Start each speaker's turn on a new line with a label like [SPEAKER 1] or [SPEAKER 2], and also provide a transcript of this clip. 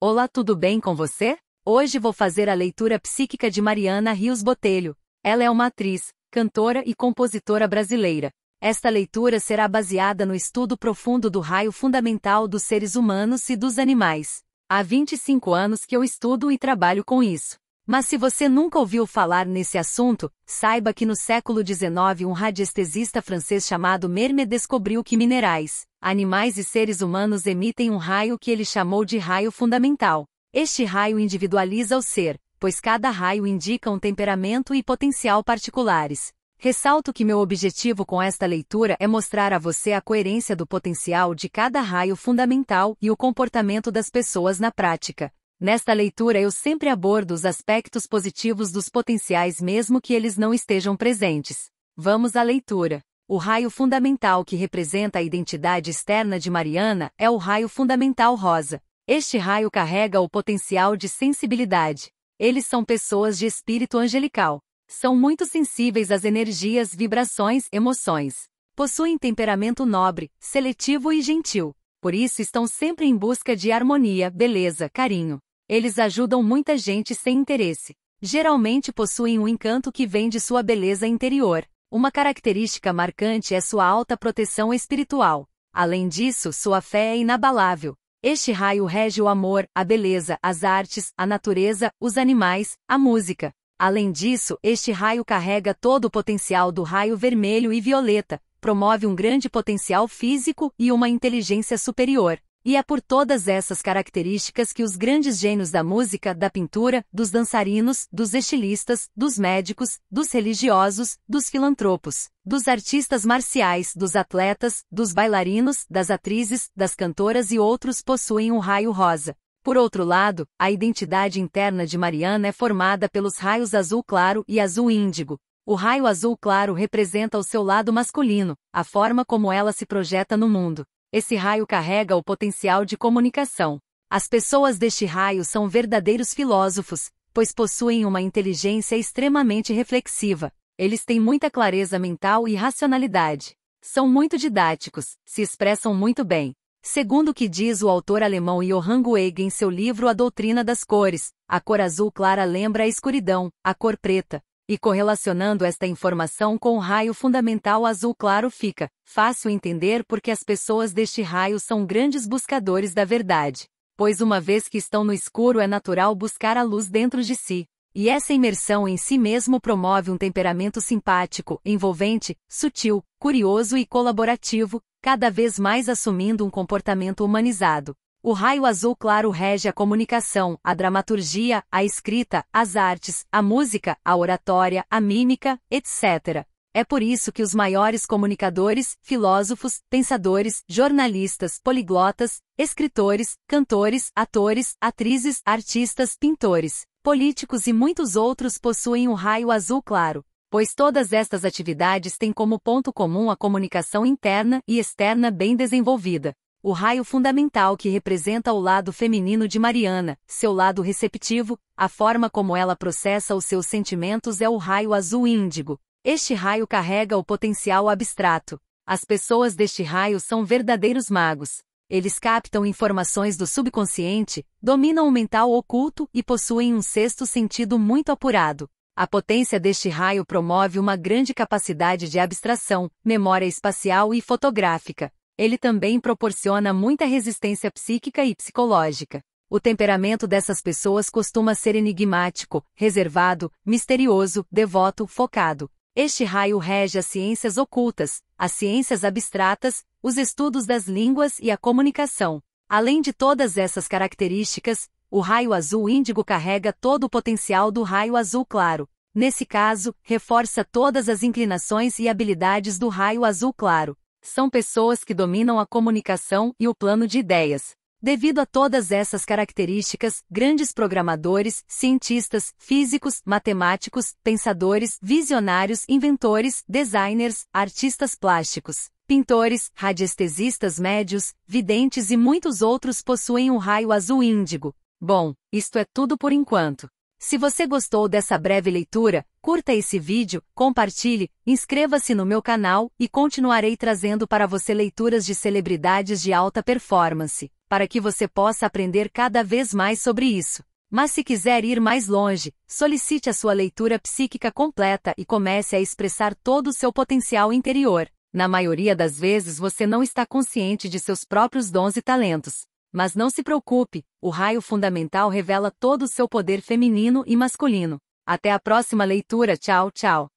[SPEAKER 1] Olá, tudo bem com você? Hoje vou fazer a leitura psíquica de Mariana Rios Botelho. Ela é uma atriz, cantora e compositora brasileira. Esta leitura será baseada no estudo profundo do raio fundamental dos seres humanos e dos animais. Há 25 anos que eu estudo e trabalho com isso. Mas se você nunca ouviu falar nesse assunto, saiba que no século XIX um radiestesista francês chamado Merme descobriu que minerais, animais e seres humanos emitem um raio que ele chamou de raio fundamental. Este raio individualiza o ser, pois cada raio indica um temperamento e potencial particulares. Ressalto que meu objetivo com esta leitura é mostrar a você a coerência do potencial de cada raio fundamental e o comportamento das pessoas na prática. Nesta leitura eu sempre abordo os aspectos positivos dos potenciais mesmo que eles não estejam presentes. Vamos à leitura. O raio fundamental que representa a identidade externa de Mariana é o raio fundamental rosa. Este raio carrega o potencial de sensibilidade. Eles são pessoas de espírito angelical. São muito sensíveis às energias, vibrações, emoções. Possuem temperamento nobre, seletivo e gentil. Por isso estão sempre em busca de harmonia, beleza, carinho. Eles ajudam muita gente sem interesse. Geralmente possuem um encanto que vem de sua beleza interior. Uma característica marcante é sua alta proteção espiritual. Além disso, sua fé é inabalável. Este raio rege o amor, a beleza, as artes, a natureza, os animais, a música. Além disso, este raio carrega todo o potencial do raio vermelho e violeta, promove um grande potencial físico e uma inteligência superior. E é por todas essas características que os grandes gênios da música, da pintura, dos dançarinos, dos estilistas, dos médicos, dos religiosos, dos filantropos, dos artistas marciais, dos atletas, dos bailarinos, das atrizes, das cantoras e outros possuem um raio rosa. Por outro lado, a identidade interna de Mariana é formada pelos raios azul claro e azul índigo. O raio azul claro representa o seu lado masculino, a forma como ela se projeta no mundo. Esse raio carrega o potencial de comunicação. As pessoas deste raio são verdadeiros filósofos, pois possuem uma inteligência extremamente reflexiva. Eles têm muita clareza mental e racionalidade. São muito didáticos, se expressam muito bem. Segundo o que diz o autor alemão Johann Goeg em seu livro A Doutrina das Cores, a cor azul clara lembra a escuridão, a cor preta, e correlacionando esta informação com o raio fundamental azul claro fica fácil entender porque as pessoas deste raio são grandes buscadores da verdade. Pois uma vez que estão no escuro é natural buscar a luz dentro de si. E essa imersão em si mesmo promove um temperamento simpático, envolvente, sutil, curioso e colaborativo, cada vez mais assumindo um comportamento humanizado. O raio azul claro rege a comunicação, a dramaturgia, a escrita, as artes, a música, a oratória, a mímica, etc. É por isso que os maiores comunicadores, filósofos, pensadores, jornalistas, poliglotas, escritores, cantores, atores, atrizes, artistas, pintores, políticos e muitos outros possuem um raio azul claro, pois todas estas atividades têm como ponto comum a comunicação interna e externa bem desenvolvida o raio fundamental que representa o lado feminino de Mariana, seu lado receptivo, a forma como ela processa os seus sentimentos é o raio azul índigo. Este raio carrega o potencial abstrato. As pessoas deste raio são verdadeiros magos. Eles captam informações do subconsciente, dominam o mental oculto e possuem um sexto sentido muito apurado. A potência deste raio promove uma grande capacidade de abstração, memória espacial e fotográfica ele também proporciona muita resistência psíquica e psicológica. O temperamento dessas pessoas costuma ser enigmático, reservado, misterioso, devoto, focado. Este raio rege as ciências ocultas, as ciências abstratas, os estudos das línguas e a comunicação. Além de todas essas características, o raio azul índigo carrega todo o potencial do raio azul claro. Nesse caso, reforça todas as inclinações e habilidades do raio azul claro são pessoas que dominam a comunicação e o plano de ideias. Devido a todas essas características, grandes programadores, cientistas, físicos, matemáticos, pensadores, visionários, inventores, designers, artistas plásticos, pintores, radiestesistas médios, videntes e muitos outros possuem um raio azul índigo. Bom, isto é tudo por enquanto. Se você gostou dessa breve leitura, curta esse vídeo, compartilhe, inscreva-se no meu canal e continuarei trazendo para você leituras de celebridades de alta performance, para que você possa aprender cada vez mais sobre isso. Mas se quiser ir mais longe, solicite a sua leitura psíquica completa e comece a expressar todo o seu potencial interior. Na maioria das vezes você não está consciente de seus próprios dons e talentos. Mas não se preocupe, o raio fundamental revela todo o seu poder feminino e masculino. Até a próxima leitura, tchau, tchau.